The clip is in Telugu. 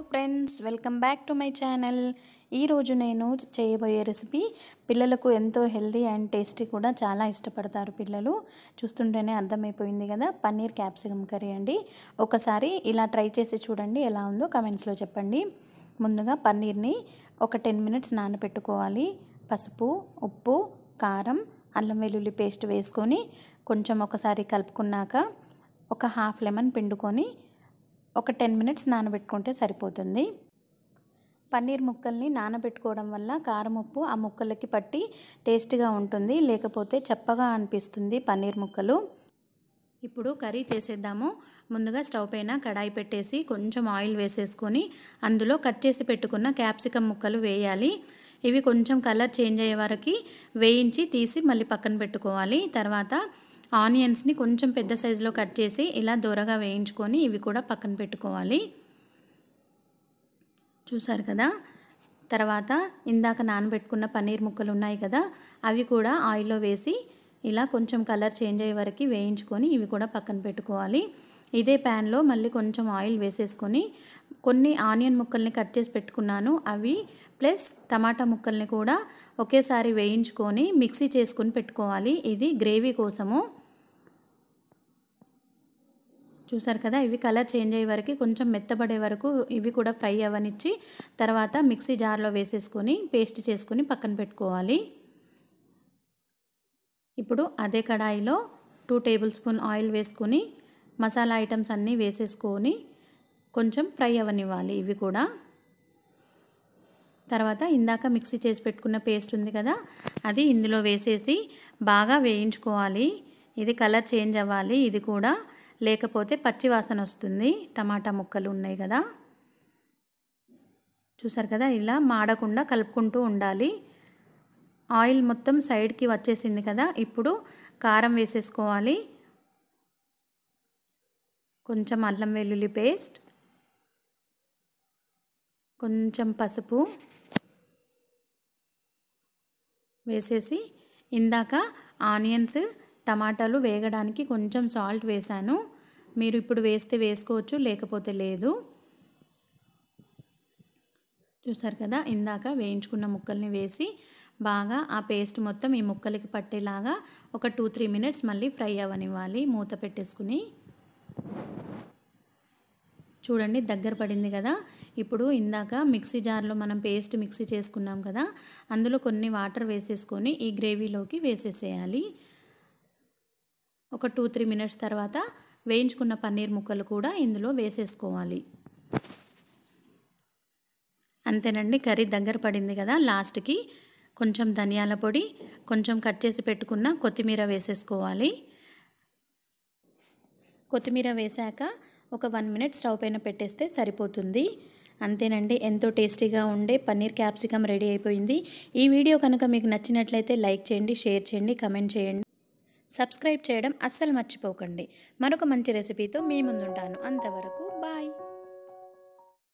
hello friends welcome back to my channel ఈరోజు నేను చేయబోయే రెసిపీ పిల్లలకు ఎంతో హెల్దీ అండ్ టేస్టీ కూడా చాలా ఇష్టపడతారు పిల్లలు చూస్తుంటేనే అర్థమైపోయింది కదా పన్నీర్ క్యాప్సికమ్ కర్రీ అండి ఒకసారి ఇలా ట్రై చేసి చూడండి ఎలా ఉందో కమెంట్స్లో చెప్పండి ముందుగా పన్నీర్ని ఒక టెన్ మినిట్స్ నానబెట్టుకోవాలి పసుపు ఉప్పు కారం అల్లం వెల్లుల్లి పేస్ట్ వేసుకొని కొంచెం ఒకసారి కలుపుకున్నాక ఒక హాఫ్ లెమన్ పిండుకొని ఒక టెన్ మినిట్స్ నానబెట్టుకుంటే సరిపోతుంది పన్నీర్ ముక్కల్ని నానబెట్టుకోవడం వల్ల కారం ఉప్పు ఆ ముక్కలకి పట్టి టేస్ట్గా ఉంటుంది లేకపోతే చప్పగా అనిపిస్తుంది పన్నీర్ ముక్కలు ఇప్పుడు కర్రీ చేసేద్దాము ముందుగా స్టవ్ పైన కడాయి పెట్టేసి కొంచెం ఆయిల్ వేసేసుకొని అందులో కట్ చేసి పెట్టుకున్న క్యాప్సికమ్ ముక్కలు వేయాలి ఇవి కొంచెం కలర్ చేంజ్ అయ్యే వరకు వేయించి తీసి మళ్ళీ పక్కన పెట్టుకోవాలి తర్వాత ఆనియన్స్ని కొంచెం పెద్ద సైజులో కట్ చేసి ఇలా దూరగా వేయించుకొని ఇవి కూడా పక్కన పెట్టుకోవాలి చూసారు కదా తర్వాత ఇందాక నానబెట్టుకున్న పన్నీర్ ముక్కలు ఉన్నాయి కదా అవి కూడా ఆయిల్లో వేసి ఇలా కొంచెం కలర్ చేంజ్ అయ్యే వరకు వేయించుకొని ఇవి కూడా పక్కన పెట్టుకోవాలి ఇదే ప్యాన్లో మళ్ళీ కొంచెం ఆయిల్ వేసేసుకొని కొన్ని ఆనియన్ ముక్కల్ని కట్ చేసి పెట్టుకున్నాను అవి ప్లస్ టమాటా ముక్కల్ని కూడా ఒకేసారి వేయించుకొని మిక్సీ చేసుకొని పెట్టుకోవాలి ఇది గ్రేవీ కోసము చూసారు కదా ఇవి కలర్ చేంజ్ అయ్యే వరకు కొంచెం మెత్తబడే వరకు ఇవి కూడా ఫ్రై అవ్వనిచ్చి తర్వాత మిక్సీ జార్లో వేసేసుకొని పేస్ట్ చేసుకొని పక్కన పెట్టుకోవాలి ఇప్పుడు అదే కడాయిలో టూ టేబుల్ స్పూన్ ఆయిల్ వేసుకొని మసాలా ఐటమ్స్ అన్నీ వేసేసుకొని కొంచెం ఫ్రై అవ్వనివ్వాలి ఇవి కూడా తర్వాత ఇందాక మిక్సీ చేసి పెట్టుకున్న పేస్ట్ ఉంది కదా అది ఇందులో వేసేసి బాగా వేయించుకోవాలి ఇది కలర్ చేంజ్ అవ్వాలి ఇది కూడా లేకపోతే పచ్చివాసన వస్తుంది టమాటా ముక్కలు ఉన్నాయి కదా చూసారు కదా ఇలా మాడకుండా కలుపుకుంటూ ఉండాలి ఆయిల్ మొత్తం సైడ్కి వచ్చేసింది కదా ఇప్పుడు కారం వేసేసుకోవాలి కొంచెం అల్లం వెల్లుల్లి పేస్ట్ కొంచెం పసుపు వేసేసి ఇందాక ఆనియన్స్ టమాటాలు వేగడానికి కొంచెం సాల్ట్ వేశాను మీరు ఇప్పుడు వేస్తే వేసుకోవచ్చు లేకపోతే లేదు చూసారు కదా ఇందాక వేయించుకున్న ముక్కల్ని వేసి బాగా ఆ పేస్ట్ మొత్తం ఈ ముక్కలకి పట్టేలాగా ఒక టూ త్రీ మినిట్స్ మళ్ళీ ఫ్రై అవ్వనివ్వాలి మూత పెట్టేసుకుని చూడండి దగ్గర పడింది కదా ఇప్పుడు ఇందాక మిక్సీ జార్లో మనం పేస్ట్ మిక్సీ చేసుకున్నాం కదా అందులో కొన్ని వాటర్ వేసేసుకొని ఈ గ్రేవీలోకి వేసేసేయాలి ఒక టూ త్రీ మినిట్స్ తర్వాత వేయించుకున్న పన్నీర్ ముక్కలు కూడా ఇందులో వేసేసుకోవాలి అంతేనండి కర్రీ దగ్గర పడింది కదా లాస్ట్కి కొంచెం ధనియాల పొడి కొంచెం కట్ చేసి పెట్టుకున్న కొత్తిమీర వేసేసుకోవాలి కొత్తిమీర వేశాక ఒక వన్ మినిట్ స్టవ్ పైన పెట్టేస్తే సరిపోతుంది అంతేనండి ఎంతో టేస్టీగా ఉండే పన్నీర్ క్యాప్సికమ్ రెడీ అయిపోయింది ఈ వీడియో కనుక మీకు నచ్చినట్లయితే లైక్ చేయండి షేర్ చేయండి కమెంట్ చేయండి సబ్స్క్రైబ్ చేయడం అస్సలు మర్చిపోకండి మరొక మంచి రెసిపీతో మీ ముందుంటాను అంతవరకు